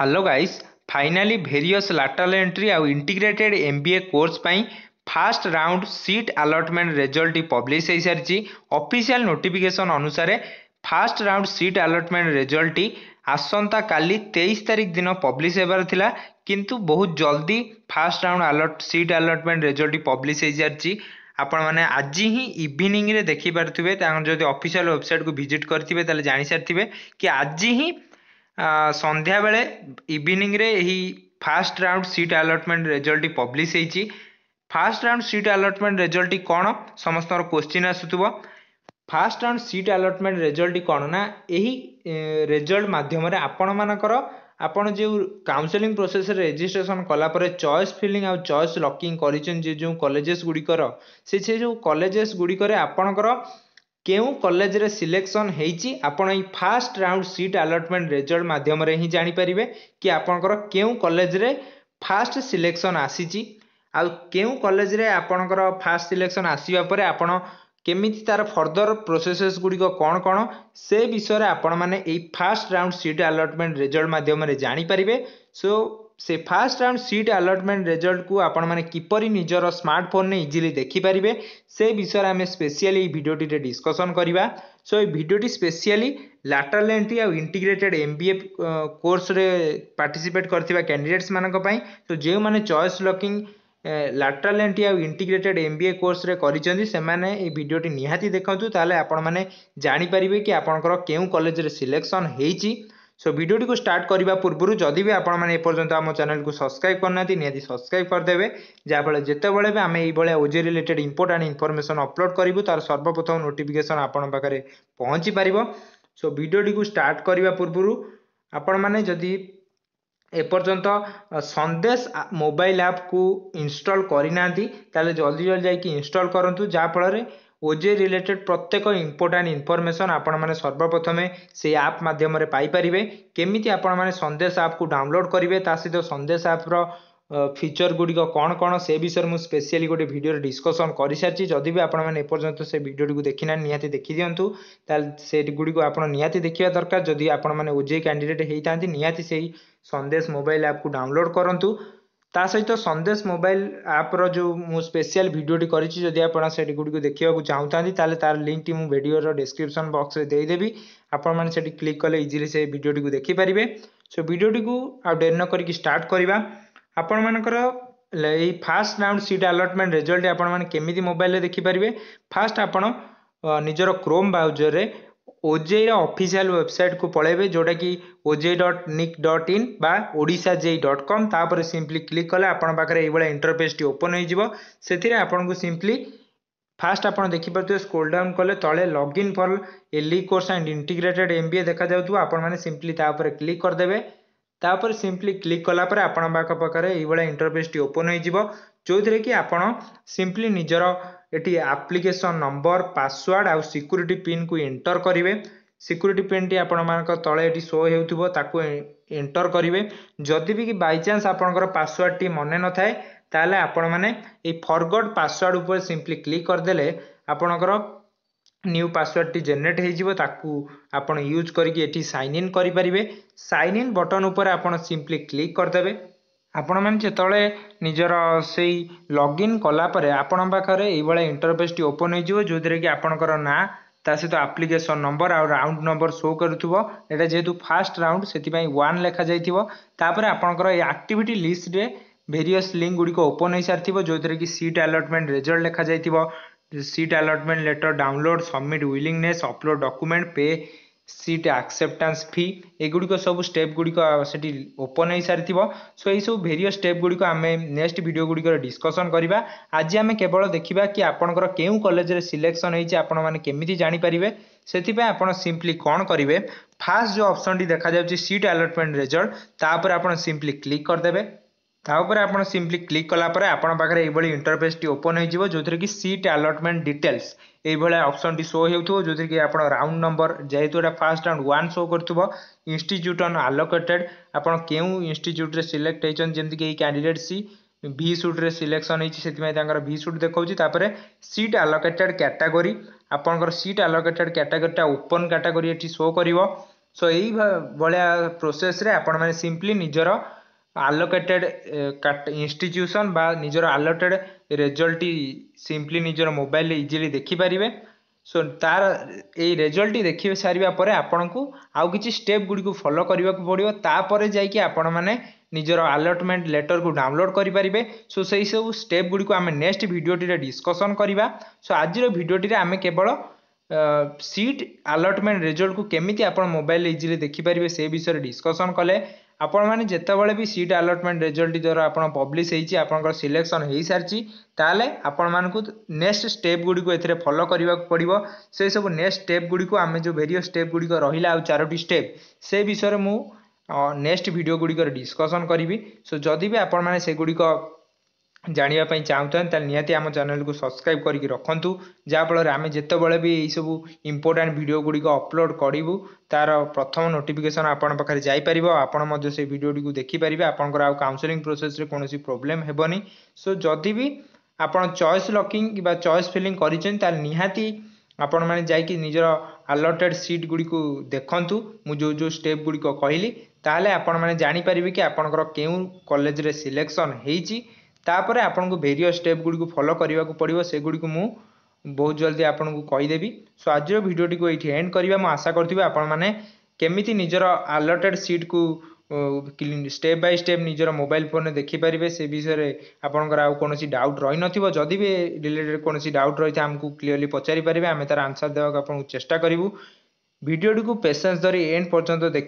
hello guys finally भेरियस lateral entry आउ integrated MBA course course first round seat allotment result publish हो सारी official notification अनुसार first round seat allotment result आसंता का तेईस तारीख दिन पब्लीश होबार किंतु बहुत जल्दी first round allot seat allotment result publish हो सारी आपण मैंने आज ही इवनिंग देखिपे जब अफिशियाल वेबसाइट को भिजिट करेंगे जान सारी कि आज ही ସନ୍ଧ୍ୟାବେଳେ ଇଭିନିଂରେ ଏହି ଫାଷ୍ଟ ରାଉଣ୍ଡ ସିଟ୍ ଆଲଟମେଣ୍ଟ ରେଜଲ୍ଟଟି ପବ୍ଲିଶ ହେଇଛି ଫାଷ୍ଟ ରାଉଣ୍ଡ ସିଟ୍ ଆଲଟମେଣ୍ଟ ରେଜଲ୍ଟଟି କ'ଣ ସମସ୍ତଙ୍କର କୋଶ୍ଚିନ୍ ଆସୁଥିବ ଫାଷ୍ଟ ରାଉଣ୍ଡ ସିଟ୍ ଆଲଟମେଣ୍ଟ ରେଜଲ୍ଟଟି କ'ଣ ନା ଏହି ରେଜଲ୍ଟ ମାଧ୍ୟମରେ ଆପଣମାନଙ୍କର ଆପଣ ଯେଉଁ କାଉନସେଲିଂ ପ୍ରୋସେସରେ ରେଜିଷ୍ଟ୍ରେସନ କଲାପରେ ଚଏସ୍ ଫିଲିଂ ଆଉ ଚଏସ୍ ଲକିଂ କରିଛନ୍ତି ଯେଉଁ କଲେଜେସ୍ ଗୁଡ଼ିକର ସେ ସେ ଯେଉଁ କଲେଜେସ୍ ଗୁଡ଼ିକରେ ଆପଣଙ୍କର କେଉଁ କଲେଜରେ ସିଲେକ୍ସନ୍ ହେଇଛି ଆପଣ ଏଇ first round seat allotment result ମାଧ୍ୟମରେ ହିଁ ଜାଣିପାରିବେ କି ଆପଣଙ୍କର କେଉଁ କଲେଜରେ ଫାର୍ଷ୍ଟ ସିଲେକ୍ସନ୍ ଆସିଛି ଆଉ କେଉଁ କଲେଜରେ ଆପଣଙ୍କର ଫାର୍ଷ୍ଟ ସିଲେକ୍ସନ୍ ଆସିବା ପରେ ଆପଣ କେମିତି ତା'ର ଫର୍ଦର ପ୍ରୋସେସେସ୍ ଗୁଡ଼ିକ କ'ଣ କ'ଣ ସେ ବିଷୟରେ ଆପଣମାନେ ଏଇ first round seat allotment result ମାଧ୍ୟମରେ ଜାଣିପାରିବେ ସୋ ସେ ଫାର୍ଷ୍ଟ ରାଉଣ୍ଡ ସିଟ୍ ଆଲଟମେଣ୍ଟ ରେଜଲ୍ଟକୁ ଆପଣମାନେ କିପରି ନିଜର ସ୍ମାର୍ଟଫୋନ୍ରେ ଇଜିଲି ଦେଖିପାରିବେ ସେ ବିଷୟରେ ଆମେ ସ୍ପେସିଆଲି ଏଇ ଭିଡ଼ିଓଟିରେ ଡିସ୍କସନ୍ କରିବା ସୋ ଏଇ ଭିଡ଼ିଓଟି ସ୍ପେସିଆଲି ଲାଟରାଲ୍ ଏଣ୍ଟ୍ରି ଆଉ ଇଣ୍ଟିଗ୍ରେଟେଡ୍ ଏମ୍ ବି ଏ କୋର୍ସରେ ପାର୍ଟିସିପେଟ୍ କରିଥିବା କ୍ୟାଣ୍ଡିଡେଟ୍ସମାନଙ୍କ ପାଇଁ ତ ଯେଉଁମାନେ ଚଏସ୍ ଲକିଂ ଲାଟରାଲ୍ ଏଣ୍ଟ୍ରି ଆଉ ଇଣ୍ଟିଗ୍ରେଟେଡ୍ ଏମ୍ ବି ଏ କୋର୍ସରେ କରିଛନ୍ତି ସେମାନେ ଏଇ ଭିଡ଼ିଓଟି ନିହାତି ଦେଖନ୍ତୁ ତାହେଲେ ଆପଣମାନେ ଜାଣିପାରିବେ କି ଆପଣଙ୍କର କେଉଁ କଲେଜରେ ସିଲେକ୍ସନ୍ ହେଇଛି সো ভিডিওটি স্টার্ট করা পূর্ব যদি বি আপনার এপর্যন্ত আমার চ্যানেলকে সবসক্রাইব করে না নিহতি সবসক্রাইব করেদেবে যাফলে যেতবে বি আমি এইভাবে OJEE related important information upload করবু তার সর্বপ্রথম নোটিফিকেসন আপনার পাখে পৌঁছি পাব সো ভিডিওটি স্টার্ট করা পূর্ব আপন মানে যদি এপর্যন্ত সন্দেশ মোবাইল আপ্কু ইনস্টল করে না তাহলে জলদি জলদি যাই ইনস্টল করতু যাফলের ଓଜେ ରିଲେଟେଡ଼୍ ପ୍ରତ୍ୟେକ ଇମ୍ପୋର୍ଟାଣ୍ଟ ଇନଫର୍ମେସନ୍ ଆପଣମାନେ ସର୍ବପ୍ରଥମେ ସେଇ ଆପ୍ ମାଧ୍ୟମରେ ପାଇପାରିବେ କେମିତି ଆପଣମାନେ ସନ୍ଦେଶ ଆପ୍କୁ ଡାଉନଲୋଡ଼୍ କରିବେ ତା ସହିତ ସନ୍ଦେଶ ଆପ୍ର ଫିଚର୍ ଗୁଡ଼ିକ କ'ଣ କ'ଣ ସେ ବିଷୟରେ ମୁଁ ସ୍ପେସିଆଲି ଗୋଟେ ଭିଡ଼ିଓରେ ଡିସ୍କସନ୍ କରିସାରିଛି ଯଦି ବି ଆପଣମାନେ ଏପର୍ଯ୍ୟନ୍ତ ସେ ଭିଡ଼ିଓଟିକୁ ଦେଖିନାହାନ୍ତି ନିହାତି ଦେଖିଦିଅନ୍ତୁ ତାହେଲେ ସେଗୁଡ଼ିକୁ ଆପଣ ନିହାତି ଦେଖିବା ଦରକାର ଯଦି ଆପଣମାନେ ଓଜେ କ୍ୟାଣ୍ଡିଡ଼େଟ୍ ହେଇଥାନ୍ତି ନିହାତି ସେଇ ସନ୍ଦେଶ ମୋବାଇଲ୍ ଆପ୍କୁ ଡାଉନଲୋଡ଼୍ କରନ୍ତୁ ତା ସହିତ ସନ୍ଦେଶ ମୋବାଇଲ ଆପ୍ର ଯେଉଁ ମୁଁ ସ୍ପେଶିଆଲ ଭିଡ଼ିଓଟି କରିଛି ଯଦି ଆପଣ ଗୁଡ଼ିକୁ ଦେଖିବାକୁ ଚାହୁଁଥାନ୍ତି ତାହେଲେ ତାର ଲିଙ୍କଟି ମୁଁ ଭିଡ଼ିଓର ଡେସ୍କ୍ରିପସନ୍ ବକ୍ସରେ ଦେଇଦେବି ଆପଣମାନେ ସେଠି କ୍ଲିକ୍ କଲେ ଇଜିଲି ସେ ଭିଡ଼ିଓଟିକୁ ଦେଖିପାରିବେ ସୋ ଭିଡ଼ିଓଟିକୁ ଆଉ ଡେରି କରିକି ଷ୍ଟାର୍ଟ କରିବା ଆପଣମାନଙ୍କର ଏଇ first round seat allotment result ଆପଣମାନେ କେମିତି ମୋବାଇଲରେ ଦେଖିପାରିବେ ଫାଷ୍ଟ ଆପଣ ନିଜର କ୍ରୋମ୍ ବ୍ରାଉଜରରେ ଓଜେଇର ଅଫିସିଆଲ୍ ୱେବସାଇଟ୍କୁ ପଳାଇବେ ଯେଉଁଟାକି OJEE dot nic dot in ବା ଓଡ଼ିଶା ଜେଇ ଡଟ୍ କମ୍ ତାପରେ ସିମ୍ପଲି କ୍ଲିକ୍ କଲେ ଆପଣଙ୍କ ପାଖରେ ଏଇଭଳିଆ ଇଣ୍ଟରଫେସ୍ଟି ଓପନ୍ ହେଇଯିବ ସେଥିରେ ଆପଣଙ୍କୁ ସିମ୍ପଲି ଫାଷ୍ଟ ଆପଣ ଦେଖିପାରୁଥିବେ ସ୍କ୍ରୋଲ୍ ଡାଉନ୍ କଲେ ତଳେ ଲଗ୍ଇନ୍ ଫର୍ ଏଲି course and integrated M B A ଦେଖାଯାଉଥିବ ଆପଣମାନେ ସିମ୍ପଲି ତା ଉପରେ କ୍ଲିକ୍ କରିଦେବେ ତାପରେ ସିମ୍ପଲି କ୍ଲିକ୍ କଲା ପରେ ଆପଣଙ୍କ ପାଖରେ ଏଇଭଳିଆ ଇଣ୍ଟରଫେସ୍ଟି ଓପନ୍ ହେଇଯିବ ଯେଉଁଥିରେ କି ଆପଣ ସିମ୍ପଲି ନିଜର ଏଠି ଆପ୍ଲିକେସନ୍ ନମ୍ବର ପାସୱାର୍ଡ଼ ଆଉ ସିକ୍ୟୁରିଟି ପିନ୍କୁ ଏଣ୍ଟର କରିବେ ସିକ୍ୟୁରିଟି ପିନ୍ଟି ଆପଣମାନଙ୍କ ତଳେ ଏଠି ଶୋ ହେଉଥିବ ତାକୁ ଏଣ୍ଟର କରିବେ ଯଦି ବି ବାଇଚାନ୍ସ ଆପଣଙ୍କର ପାସୱାର୍ଡ଼ଟି ମନେ ନଥାଏ ତାହେଲେ ଆପଣମାନେ ଏଇ ଫରଗଡ଼ ପାସୱାର୍ଡ଼ ଉପରେ ସିମ୍ପଲି କ୍ଲିକ୍ କରିଦେଲେ ଆପଣଙ୍କର ન્યુ પાસવર્ડ ડી જનરેટ હે જીબો તાકુ આપણ યુઝ કરિકે ઇઠી સાઇન ઇન કરી પરિબે સાઇન ઇન બટન ઉપર આપણ સિમ્પલી ક્લિક કર દેબે આપણ મેમ જેતળે નિજર સઈ લોગ ઇન કલા પર આપણ બાખરે એ ભલે ઇન્ટરફેસ ડી ઓપન હે જીબો જોતરે કે આપણકો ના તાસે તો application number or round number show કરતુબો એટા જેતૂ ફાસ્ટ રાઉન્ડ સેતિ પઈ 1 લખા જઈતિબો તાપર આપણકો આક્ટિવિટી લિસ્ટ રે વેરીયસ લિંક ગુડી કો ઓપન હે સારતિબો જોતરે કે સીટ અલોટમેન્ટ રિઝલ્ટ લખા જઈતિબો seat allotment letter download submit willingness upload document pay seat acceptance fee ଏଗୁଡ଼ିକ ସବୁ ଷ୍ଟେପ୍ ଗୁଡ଼ିକ ସେଠି ଓପନ୍ ହେଇସାରିଥିବ ସୋ ଏହିସବୁ ଭେରିୟ ଷ୍ଟେପ୍ ଗୁଡ଼ିକ ଆମେ ନେକ୍ସଟ ଭିଡ଼ିଓ ଗୁଡ଼ିକରେ ଡିସ୍କସନ୍ କରିବା ଆଜି ଆମେ କେବଳ ଦେଖିବା କି ଆପଣଙ୍କର କେଉଁ କଲେଜରେ ସିଲେକ୍ସନ୍ ହେଇଛି ଆପଣମାନେ କେମିତି ଜାଣିପାରିବେ ସେଥିପାଇଁ ଆପଣ ସିମ୍ପଲି କ'ଣ କରିବେ ଫାର୍ଷ୍ଟ ଯେଉଁ ଅପସନ୍ଟି ଦେଖାଯାଉଛି ସିଟ୍ ଆଲଟମେଣ୍ଟ ରେଜଲ୍ଟ ତାପରେ ଆପଣ ସିମ୍ପଲି କ୍ଲିକ୍ କରିଦେବେ ତା ଉପରେ ଆପଣ ସିମ୍ପଲି କ୍ଲିକ୍ କଲା ପରେ ଆପଣଙ୍କ ପାଖରେ ଏଇଭଳି ଇଣ୍ଟରଫେସ୍ଟି ଓପନ୍ ହେଇଯିବ ଯେଉଁଥିରେ କି ସିଟ୍ ଆଲଟମେଣ୍ଟ ଡିଟେଲ୍ସ ଏଇଭଳିଆ ଅପସନ୍ଟି ଶୋ ହେଉଥିବ ଯେଉଁଥିରେ କି ଆପଣ ରାଉଣ୍ଡ ନମ୍ବର ଯେହେତୁ ଏଇଟା ଫାର୍ଷ୍ଟ ରାଉଣ୍ଡ ୱାନ୍ ଶୋ କରୁଥିବ ଇନଷ୍ଟିଚ୍ୟୁଟ୍ ଅନ୍ ଆଲୋକେଟେଡ୍ ଆପଣ କେଉଁ ଇନଷ୍ଟିଚ୍ୟୁଟ୍ରେ ସିଲେକ୍ଟ ହେଇଛନ୍ତି ଯେମିତିକି ଏଇ କ୍ୟାଣ୍ଡିଡେଟ୍ ସି ଭି ସୁଟ୍ରେ ସିଲେକ୍ସନ୍ ହେଇଛି ସେଥିପାଇଁ ତାଙ୍କର ଭି ସୁଟ୍ ଦେଖାଉଛି ତାପରେ ସିଟ୍ ଆଲୋକେଟେଡ୍ କ୍ୟାଟାଗୋରୀ ଆପଣଙ୍କର ସିଟ୍ ଆଲୋକେଟେଡ୍ କ୍ୟାଟାଗୋରୀଟା ଓପନ୍ କ୍ୟାଟାଗୋରୀ ଏଠି ଶୋ କରିବ ସୋ ଏଇ ଭଳିଆ ପ୍ରୋସେସ୍ରେ ଆପଣମାନେ ସିମ୍ପଲି ନିଜର আলোকেটেড ইনস্টিটিউশন uh, বা নিজের আলোটেড রেজল্টটি সিম্পলি নিজের মোবাইলে ইজিলি দেখিপারে সো তার এই রেজল্টটি দেখি সারা পরে আপনার আউ কিছু স্টেপ গুড়ি ফলো করা পড়ব তাপরে যাই আপন মানে ନିଜର ଆଲଟମେଣ୍ଟ ଲେଟରକୁ ଡାଉନଲୋଡ଼ କରିପାରିବେ ସୋ ସେହିସବୁ ଷ୍ଟେପ୍ ଗୁଡ଼ିକୁ ଆମେ ନେକ୍ସଟ ଭିଡ଼ିଓଟିରେ ଡିସ୍କସନ୍ କରିବା ସୋ ଆଜିର ଭିଡ଼ିଓଟିରେ ଆମେ କେବଳ सीट आलटमेंट रेजल्ट को केमी आप मोबाइल इजिली देखिपर से विषय में डिस्कसन कले आपतने भी सीट आलटमेंट रेजल्ट द्वारा आप पब्लीश होती आप सिलेक्शन हो सारी तेल आपण मानक नेक्स्ट स्टेप गुड़ी फलो करवाक पड़ो से सब नेक्स्ट स्टेप गुड़ी आम जो भेरियो स्टेप गुड़िक रहा आ चारो स्टेप से विषय में मुझे नेक्स्ट भिडियो गुड़िकसन करी सो जदि भी आपड़ी ଜାଣିବା ପାଇଁ ଚାହୁଁଛନ୍ତି ତାହେଲେ ନିହାତି ଆମ ଚ୍ୟାନେଲ୍କୁ ସବସ୍କ୍ରାଇବ୍ କରିକି ରଖନ୍ତୁ ଯାହାଫଳରେ ଆମେ ଯେତେବେଳେ ବି ଏଇସବୁ ଇମ୍ପୋର୍ଟାଣ୍ଟ ଭିଡ଼ିଓ ଗୁଡ଼ିକ ଅପଲୋଡ଼୍ କରିବୁ ତା'ର ପ୍ରଥମ ନୋଟିଫିକେସନ୍ ଆପଣଙ୍କ ପାଖରେ ଯାଇପାରିବ ଆପଣ ମଧ୍ୟ ସେଇ ଭିଡ଼ିଓଟିକୁ ଦେଖିପାରିବେ ଆପଣଙ୍କର ଆଉ କାଉନ୍ସେଲିଂ ପ୍ରୋସେସ୍ରେ କୌଣସି ପ୍ରୋବ୍ଲେମ୍ ହେବନି ସୋ ଯଦି ବି ଆପଣ ଚଏସ୍ ଲକିଂ କିମ୍ବା ଚଏସ୍ ଫିଲିଂ କରିଛନ୍ତି ତାହେଲେ ନିହାତି ଆପଣମାନେ ଯାଇକି ନିଜର ଆଲଟେଡ଼୍ ସିଟ୍ ଗୁଡ଼ିକୁ ଦେଖନ୍ତୁ ମୁଁ ଯେଉଁ ଯେଉଁ ଷ୍ଟେପ୍ ଗୁଡ଼ିକ କହିଲି ତାହେଲେ ଆପଣମାନେ ଜାଣିପାରିବେ କି ଆପଣଙ୍କର କେଉଁ କଲେଜରେ ସିଲେକ୍ସନ୍ ହେଇଛି ତାପରେ ଆପଣଙ୍କୁ ଭେରିୟସ୍ ଷ୍ଟେପ୍ ଗୁଡ଼ିକୁ ଫଲୋ କରିବାକୁ ପଡ଼ିବ ସେଗୁଡ଼ିକୁ ମୁଁ ବହୁତ ଜଲ୍ଦି ଆପଣଙ୍କୁ କହିଦେବି ସୋ ଆଜିର ଭିଡ଼ିଓଟିକୁ ଏଇଠି ଏଣ୍ଡ କରିବା ମୁଁ ଆଶା କରୁଥିବି ଆପଣମାନେ କେମିତି ନିଜର ଆଲଟେଡ଼୍ ସିଟ୍କୁ ଷ୍ଟେପ୍ ବାଇ ଷ୍ଟେପ୍ ନିଜର ମୋବାଇଲ୍ ଫୋନ୍ରେ ଦେଖିପାରିବେ ସେ ବିଷୟରେ ଆପଣଙ୍କର ଆଉ କୌଣସି ଡାଉଟ୍ ରହିନଥିବ ଯଦି ବି ରିଲେଟେଡ଼୍ କୌଣସି ଡାଉଟ୍ ରହିଥାଏ ଆମକୁ ପଚାରି ପାରିବେ ଆମେ ତା'ର ଆନ୍ସର୍ ଦେବାକୁ ଆପଣଙ୍କୁ ଚେଷ୍ଟା କରିବୁ ଭିଡ଼ିଓଟିକୁ ପେସେନ୍ସ ଧରି ଏଣ୍ଡ ପର୍ଯ୍ୟନ୍ତ ଦେଖ